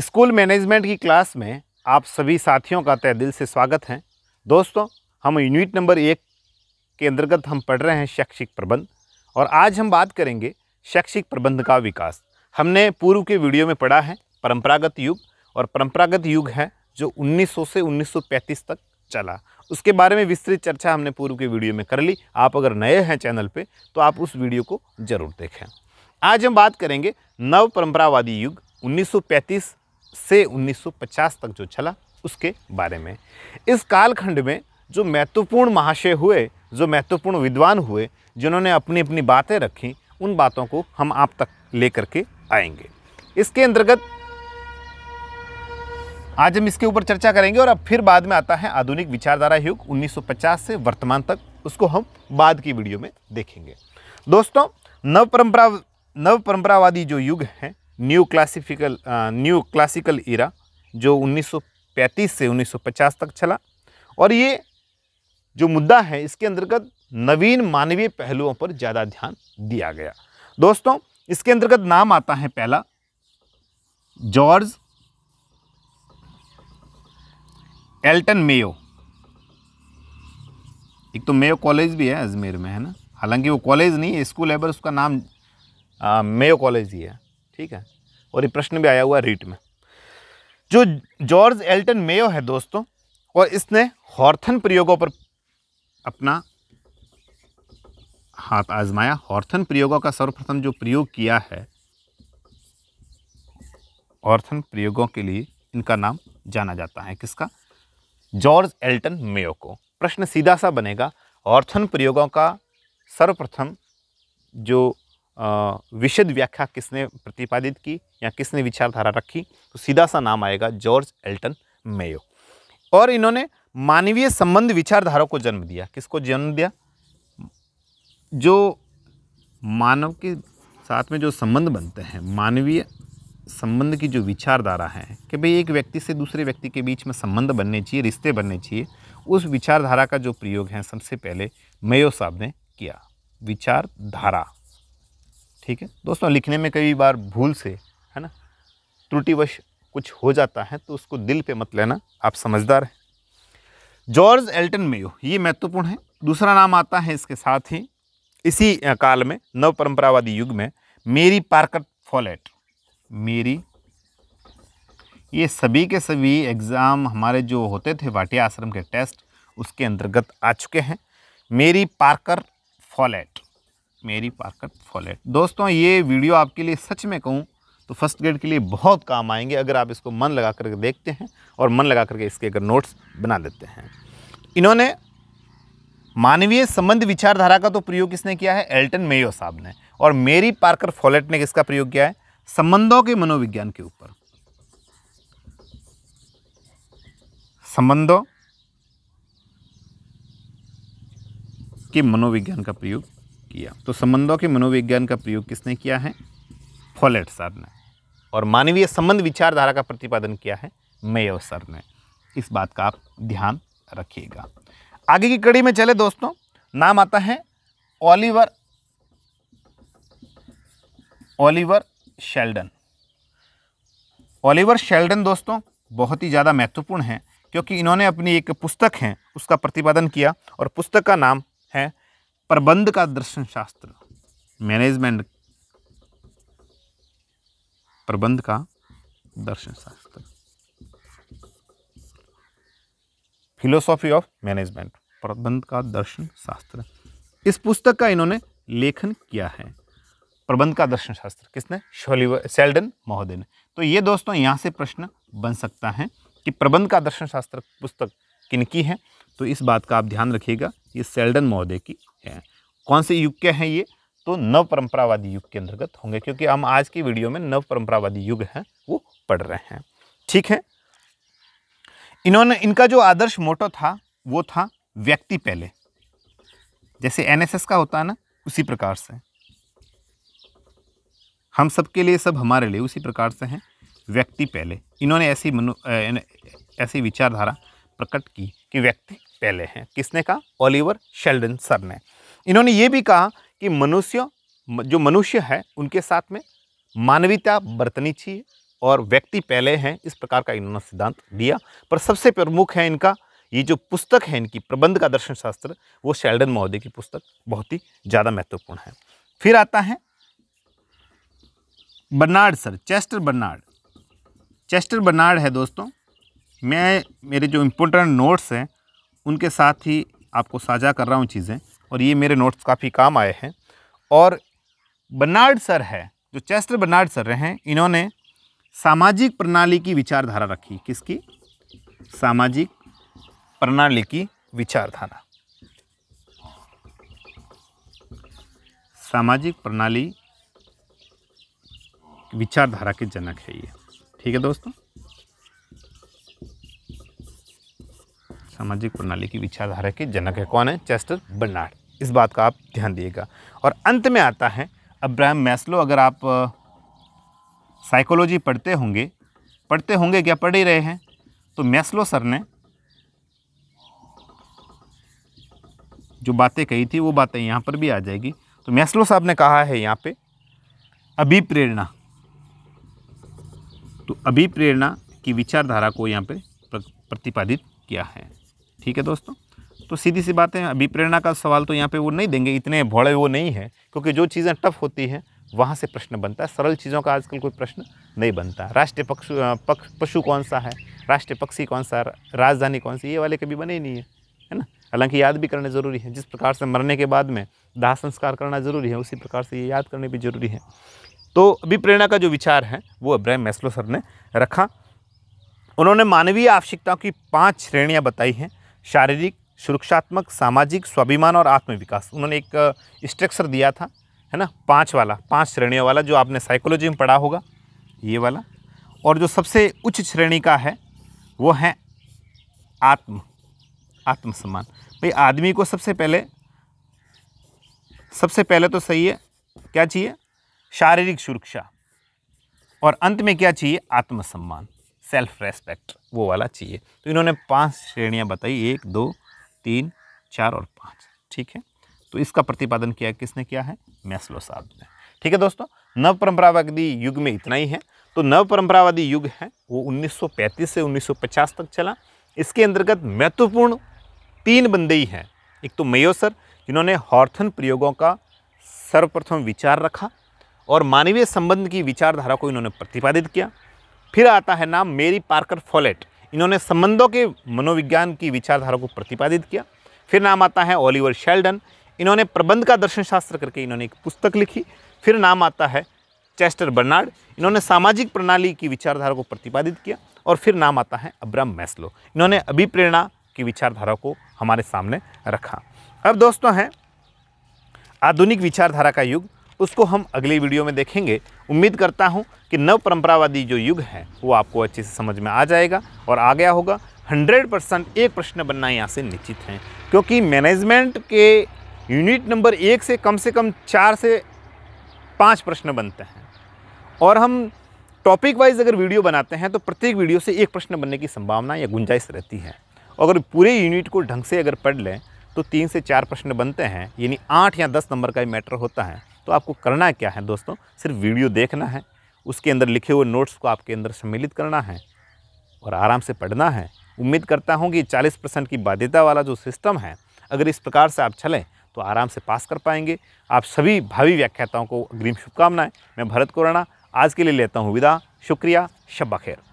school management की class में आप सभी साथियों का तय दिल से स्वागत है दोस्तों हम यूनिट नंबर एक के अंतर्गत हम पढ़ रहे हैं शैक्षिक प्रबंध और आज हम बात करेंगे शैक्षिक प्रबंध का विकास हमने पूर्व के वीडियो में पढ़ा है परंपरागत युग और परंपरागत युग है जो 1900 से 1935 तक चला उसके बारे में विस्तृत चर्चा हमने पूर्व के वीडियो में कर ली आप अगर नए हैं चैनल पे तो आप उस वीडियो को ज़रूर देखें आज हम बात करेंगे नव परंपरावादी युग 1935 से 1950 तक जो चला उसके बारे में इस कालखंड में जो महत्वपूर्ण महाशय हुए जो महत्वपूर्ण विद्वान हुए जिन्होंने अपनी अपनी बातें रखी उन बातों को हम आप तक लेकर के आएंगे इसके अंतर्गत आज हम इसके ऊपर चर्चा करेंगे और अब फिर बाद में आता है आधुनिक विचारधारा युग 1950 से वर्तमान तक उसको हम बाद की वीडियो में देखेंगे दोस्तों नव परंपरा नव परंपरावादी जो युग हैं new classical new classical era जो 1935 से 1950 तक चला और ये जो मुद्दा है इसके अंतर्गत नवीन मानवीय पहलुओं पर ज़्यादा ध्यान दिया गया दोस्तों इसके अंतर्गत नाम आता है पहला जॉर्ज एल्टन मेयो एक तो मेयो कॉलेज भी है अजमेर में है ना हालांकि वो कॉलेज नहीं है स्कूल है पर उसका नाम आ, मेयो कॉलेज ही है ठीक है और ये प्रश्न भी आया हुआ रीट में जो जॉर्ज एल्टन मेयो है दोस्तों और इसने हॉर्थन प्रयोगों पर अपना हाथ आजमाया हॉर्थन प्रयोगों का सर्वप्रथम जो प्रयोग किया है हॉर्थन प्रयोगों के लिए इनका नाम जाना जाता है किसका जॉर्ज एल्टन मेयो को प्रश्न सीधा सा बनेगा ऑर्थन प्रयोगों का सर्वप्रथम जो विशद व्याख्या किसने प्रतिपादित की या किसने विचारधारा रखी तो सीधा सा नाम आएगा जॉर्ज एल्टन मेयो और इन्होंने मानवीय संबंध विचारधारा को जन्म दिया किसको जन्म दिया जो मानव के साथ में जो संबंध बनते हैं मानवीय संबंध की जो विचारधारा है कि भाई एक व्यक्ति से दूसरे व्यक्ति के बीच में संबंध बनने चाहिए रिश्ते बनने चाहिए उस विचारधारा का जो प्रयोग है सबसे पहले मेयो साहब ने किया विचारधारा ठीक है दोस्तों लिखने में कई बार भूल से है ना त्रुटिवश कुछ हो जाता है तो उसको दिल पे मत लेना आप समझदार हैं जॉर्ज एल्टन मेयो ये महत्वपूर्ण है दूसरा नाम आता है इसके साथ ही इसी काल में नव परंपरावादी युग में मेरी पार्कर फॉलेट मेरी ये सभी के सभी एग्ज़ाम हमारे जो होते थे भाटिया आश्रम के टेस्ट उसके अंतर्गत आ चुके हैं Mary Parker Follett Mary Parker Follett दोस्तों ये वीडियो आपके लिए सच में कहूँ तो फर्स्ट ग्रेड के लिए बहुत काम आएंगे अगर आप इसको मन लगा करके देखते हैं और मन लगा करके इसके अगर नोट्स बना लेते हैं इन्होंने मानवीय संबंध विचारधारा का तो प्रयोग किसने किया है एल्टन मेयो साहब ने और मेरी पार्कर फॉलेट ने किसका प्रयोग किया है संबंधों के मनोविज्ञान के ऊपर संबंधों के मनोविज्ञान का प्रयोग किया तो संबंधों के मनोविज्ञान का प्रयोग किसने किया है फॉलेट सर ने और मानवीय संबंध विचारधारा का प्रतिपादन किया है मेयो सर ने इस बात का आप ध्यान रखिएगा आगे की कड़ी में चले दोस्तों नाम आता है Oliver Oliver Sheldon Oliver Sheldon दोस्तों बहुत ही ज़्यादा महत्वपूर्ण है क्योंकि इन्होंने अपनी एक पुस्तक है उसका प्रतिपादन किया और पुस्तक का नाम प्रबंध का दर्शन शास्त्र मैनेजमेंट प्रबंध का दर्शन शास्त्र फिलोसॉफी ऑफ मैनेजमेंट प्रबंध का दर्शन शास्त्र इस पुस्तक का इन्होंने लेखन किया है प्रबंध का दर्शन शास्त्र किसने शोलिवर सेल्डन महोदय ने तो ये दोस्तों यहाँ से प्रश्न बन सकता है कि प्रबंध का दर्शन शास्त्र पुस्तक किनकी है तो इस बात का आप ध्यान रखिएगा ये सेल्डन महोदय की हैं कौन से युग के हैं ये तो नव परंपरावादी युग के अंतर्गत होंगे क्योंकि हम आज की वीडियो में नव परंपरावादी युग हैं वो पढ़ रहे हैं ठीक है इन्होंने इनका जो आदर्श मोटो था वो था व्यक्ति पहले जैसे एनएसएस का होता है ना उसी प्रकार से हम सबके लिए सब हमारे लिए उसी प्रकार से हैं व्यक्ति पहले इन्होंने ऐसी मनु ऐसी विचारधारा प्रकट की कि व्यक्ति पहले हैं किसने कहा ओलिवर शेल्डन सर ने इन्होंने ये भी कहा कि मनुष्य जो मनुष्य है उनके साथ में मानवीयता बरतनी चाहिए और व्यक्ति पहले हैं इस प्रकार का इन्होंने सिद्धांत दिया पर सबसे प्रमुख है इनका ये जो पुस्तक है इनकी प्रबंध का दर्शन शास्त्र वो शेल्डन महोदय की पुस्तक बहुत ही ज़्यादा महत्वपूर्ण है फिर आता है Barnard sir Chester Barnard Chester Barnard है दोस्तों मैं मेरे जो इम्पोर्टेंट नोट्स हैं उनके साथ ही आपको साझा कर रहा हूँ चीज़ें और ये मेरे नोट्स काफ़ी काम आए हैं और बर्नार्ड सर है जो चेस्टर बर्नार्ड सर रहे हैं इन्होंने सामाजिक प्रणाली की विचारधारा रखी किसकी सामाजिक प्रणाली की विचारधारा सामाजिक प्रणाली विचारधारा के जनक है ये ठीक है दोस्तों सामाजिक प्रणाली की विचारधारा के जनक है कौन है चेस्टर बर्नार्ड इस बात का आप ध्यान दिएगा और अंत में आता है अब्राहम मैस्लो अगर आप साइकोलॉजी पढ़ते होंगे पढ़ते होंगे क्या पढ़ ही रहे हैं तो मैस्लो सर ने जो बातें कही थी वो बातें यहाँ पर भी आ जाएगी तो मैस्लो साहब ने कहा है यहाँ पे अभिप्रेरणा तो अभिप्रेरणा की विचारधारा को यहाँ पे प्रतिपादित किया है ठीक है दोस्तों तो सीधी सी बातें अभिप्रेरणा अभी प्रेरणा का सवाल तो यहाँ पे वो नहीं देंगे इतने भोड़े वो नहीं है क्योंकि जो चीज़ें टफ होती हैं वहाँ से प्रश्न बनता है सरल चीज़ों का आजकल कोई प्रश्न नहीं बनता राष्ट्रीय पक्ष पक्ष पशु कौन सा है राष्ट्रीय पक्षी कौन सा राजधानी कौन सी ये वाले कभी बने ही नहीं है है ना हालांकि याद भी करना ज़रूरी है जिस प्रकार से मरने के बाद में दाह संस्कार करना ज़रूरी है उसी प्रकार से ये याद करने भी ज़रूरी है तो अभी प्रेरणा का जो विचार है वो अब्राहम मैस्लो सर ने रखा उन्होंने मानवीय आवश्यकताओं की पाँच श्रेणियाँ बताई हैं शारीरिक सुरक्षात्मक सामाजिक स्वाभिमान और आत्मविकास उन्होंने एक स्ट्रक्चर दिया था है ना पांच वाला पांच श्रेणियों वाला जो आपने साइकोलॉजी में पढ़ा होगा ये वाला और जो सबसे उच्च श्रेणी का है वो है आत्म आत्मसम्मान भाई आदमी को सबसे पहले सबसे पहले तो सही है क्या चाहिए शारीरिक सुरक्षा और अंत में क्या चाहिए आत्मसम्मान सेल्फ रेस्पेक्ट वो वाला चाहिए तो इन्होंने पांच श्रेणियाँ बताई एक दो तीन चार और पाँच ठीक है तो इसका प्रतिपादन किया किसने किया है मैस्लो साहब ने ठीक है दोस्तों नव परम्परावादी युग में इतना ही है तो नव परंपरावादी युग है वो 1935 से 1950 तक चला इसके अंतर्गत महत्वपूर्ण तीन बंदे ही हैं एक तो मयोसर जिन्होंने हॉर्थन प्रयोगों का सर्वप्रथम विचार रखा और मानवीय संबंध की विचारधारा को इन्होंने प्रतिपादित किया फिर आता है नाम मेरी पार्कर फॉलेट इन्होंने संबंधों के मनोविज्ञान की विचारधारा को प्रतिपादित किया फिर नाम आता है ओलिवर शेल्डन इन्होंने प्रबंध का दर्शन शास्त्र करके इन्होंने एक पुस्तक लिखी फिर नाम आता है चेस्टर बर्नार्ड इन्होंने सामाजिक प्रणाली की विचारधारा को प्रतिपादित किया और फिर नाम आता है अब्राम मैस्लो इन्होंने अभिप्रेरणा की विचारधारा को हमारे सामने रखा अब दोस्तों हैं आधुनिक विचारधारा का युग उसको हम अगली वीडियो में देखेंगे उम्मीद करता हूँ कि नव परंपरावादी जो युग है वो आपको अच्छे से समझ में आ जाएगा और आ गया होगा हंड्रेड परसेंट एक प्रश्न बनना यहाँ से निश्चित हैं क्योंकि मैनेजमेंट के यूनिट नंबर एक से कम से कम चार से पाँच प्रश्न बनते हैं और हम टॉपिक वाइज अगर वीडियो बनाते हैं तो प्रत्येक वीडियो से एक प्रश्न बनने की संभावना या गुंजाइश रहती है अगर पूरे यूनिट को ढंग से अगर पढ़ लें तो तीन से चार प्रश्न बनते हैं यानी आठ या दस नंबर का ही मैटर होता है तो आपको करना क्या है दोस्तों सिर्फ वीडियो देखना है उसके अंदर लिखे हुए नोट्स को आपके अंदर सम्मिलित करना है और आराम से पढ़ना है उम्मीद करता हूँ कि चालीस परसेंट की बाध्यता वाला जो सिस्टम है अगर इस प्रकार से आप चलें तो आराम से पास कर पाएंगे आप सभी भावी व्याख्याताओं को अग्रिम शुभकामनाएं मैं भरत कोराना आज के लिए लेता हूँ विदा शुक्रिया शब्बा खैर